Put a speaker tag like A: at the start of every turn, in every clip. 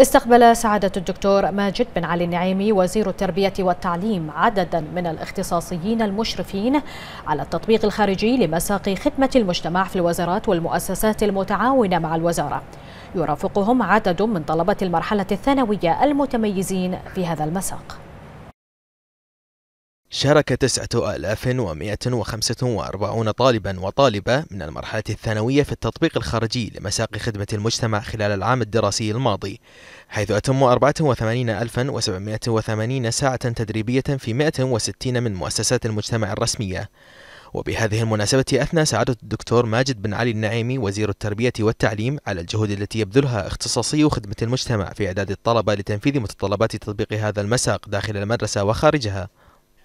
A: استقبل سعادة الدكتور ماجد بن علي النعيمي وزير التربية والتعليم عددا من الاختصاصيين المشرفين على التطبيق الخارجي لمساق خدمة المجتمع في الوزارات والمؤسسات المتعاونة مع الوزارة يرافقهم عدد من طلبة المرحلة الثانوية المتميزين في هذا المساق
B: شارك 9145 طالبا وطالبة من المرحلة الثانوية في التطبيق الخارجي لمساق خدمة المجتمع خلال العام الدراسي الماضي حيث أتم 84780 ساعة تدريبية في 160 من مؤسسات المجتمع الرسمية وبهذه المناسبة أثنى سعادة الدكتور ماجد بن علي النعيمي وزير التربية والتعليم على الجهود التي يبذلها اختصاصي خدمة المجتمع في إعداد الطلبة لتنفيذ متطلبات تطبيق هذا المساق داخل المدرسة وخارجها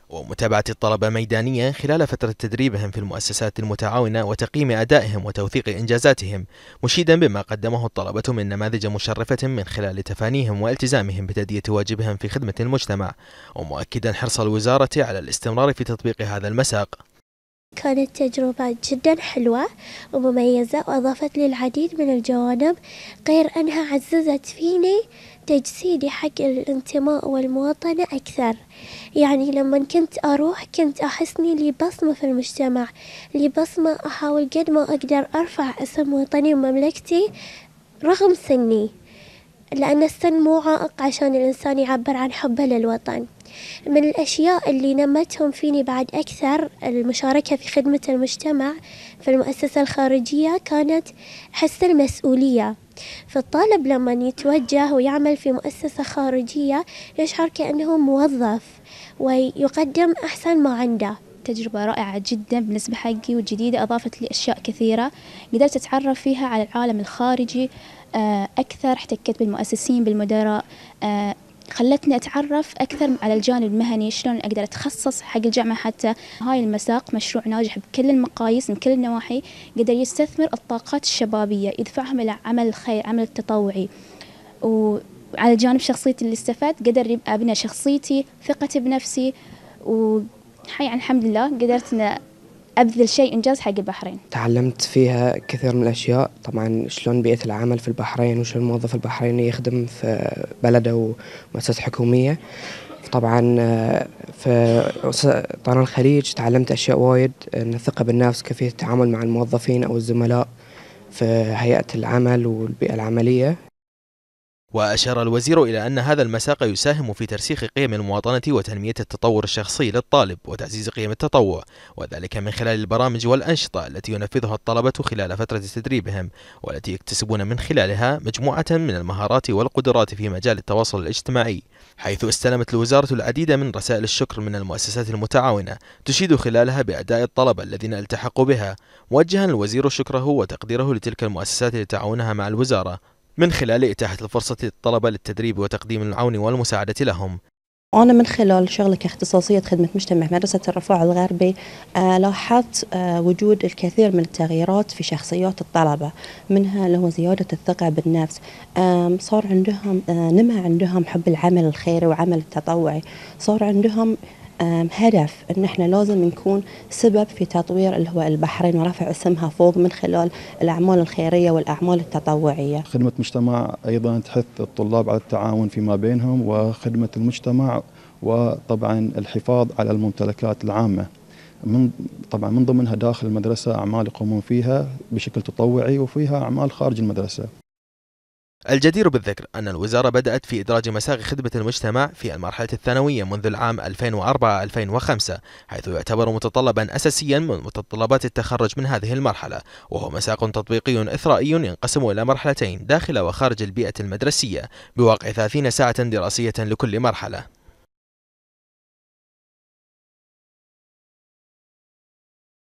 B: ومتابعة الطلبة ميدانيا خلال فترة تدريبهم في المؤسسات المتعاونة وتقييم أدائهم وتوثيق إنجازاتهم مشيدا بما قدمه الطلبة من نماذج مشرفة من خلال تفانيهم والتزامهم بتأدية واجبهم في خدمة المجتمع ومؤكدا حرص الوزارة على الاستمرار في تطبيق هذا المساق
C: كانت تجربة جدا حلوة ومميزة وأضافت لي العديد من الجوانب غير أنها عززت فيني تجسيدي حق الانتماء والمواطنة أكثر يعني لما كنت أروح كنت أحسني لي بصمة في المجتمع لي بصمة أحاول قد ما أقدر أرفع اسم وطني ومملكتي رغم سني لأن السن مو عائق عشان الإنسان يعبر عن حبه للوطن من الأشياء اللي نمتهم فيني بعد أكثر المشاركة في خدمة المجتمع في المؤسسة الخارجية كانت حس المسؤولية فالطالب لما يتوجه ويعمل في مؤسسة خارجية يشعر كأنه موظف ويقدم أحسن ما عنده تجربة رائعة جدا بالنسبة حقي وجديدة أضافت لي أشياء كثيرة
A: قدرت أتعرف فيها على العالم الخارجي آه، أكثر احتكيت بالمؤسسين بالمدراء آه، خلتني أتعرف أكثر على الجانب المهني شلون أقدر أتخصص حق الجامعة حتى هاي المساق مشروع ناجح بكل المقاييس من كل النواحي قدر يستثمر الطاقات الشبابية يدفعهم إلى عمل الخير عمل التطوعي وعلى جانب شخصيتي اللي استفدت قدر يبقى أبنى شخصيتي ثقتي بنفسي و يعني الحمد لله قدرت أن أبذل شيء إنجاز حق البحرين
D: تعلمت فيها كثير من الأشياء طبعا شلون بيئة العمل في البحرين وشلون الموظف البحريني يخدم في بلده ومؤسسة حكومية طبعا آه، في طيران الخليج تعلمت اشياء وايد ان الثقه بالنفس كيفيه التعامل مع الموظفين او الزملاء في هيئه العمل والبيئه العمليه
B: وأشار الوزير إلى أن هذا المساق يساهم في ترسيخ قيم المواطنة وتنمية التطور الشخصي للطالب وتعزيز قيم التطوع وذلك من خلال البرامج والأنشطة التي ينفذها الطلبة خلال فترة تدريبهم والتي يكتسبون من خلالها مجموعة من المهارات والقدرات في مجال التواصل الاجتماعي حيث استلمت الوزارة العديد من رسائل الشكر من المؤسسات المتعاونة تشيد خلالها بأداء الطلبة الذين التحقوا بها موجها الوزير شكره وتقديره لتلك المؤسسات لتعاونها مع الوزارة من خلال إتاحة الفرصة للطلبة للتدريب وتقديم العون والمساعدة لهم
D: أنا من خلال شغلي كاختصاصية خدمة مجتمع مدرسة الرفاع الغربي آه، لاحظت آه، وجود الكثير من التغييرات في شخصيات الطلبة منها اللي هو زيادة الثقة بالنفس صار عندهم آه، نمى عندهم حب العمل الخيري وعمل التطوعي صار عندهم هدف ان احنا لازم نكون سبب في تطوير اللي هو البحرين ورفع اسمها فوق من خلال الاعمال الخيريه والاعمال التطوعيه.
B: خدمه مجتمع ايضا تحث الطلاب على التعاون فيما بينهم وخدمه المجتمع وطبعا الحفاظ على الممتلكات العامه. من طبعا من ضمنها داخل المدرسه اعمال يقومون فيها بشكل تطوعي وفيها اعمال خارج المدرسه. الجدير بالذكر أن الوزارة بدأت في إدراج مساغ خدمة المجتمع في المرحلة الثانوية منذ العام 2004-2005 حيث يعتبر متطلبا أساسيا من متطلبات التخرج من هذه المرحلة وهو مساق تطبيقي إثرائي ينقسم إلى مرحلتين داخل وخارج البيئة المدرسية بواقع 30 ساعة دراسية لكل مرحلة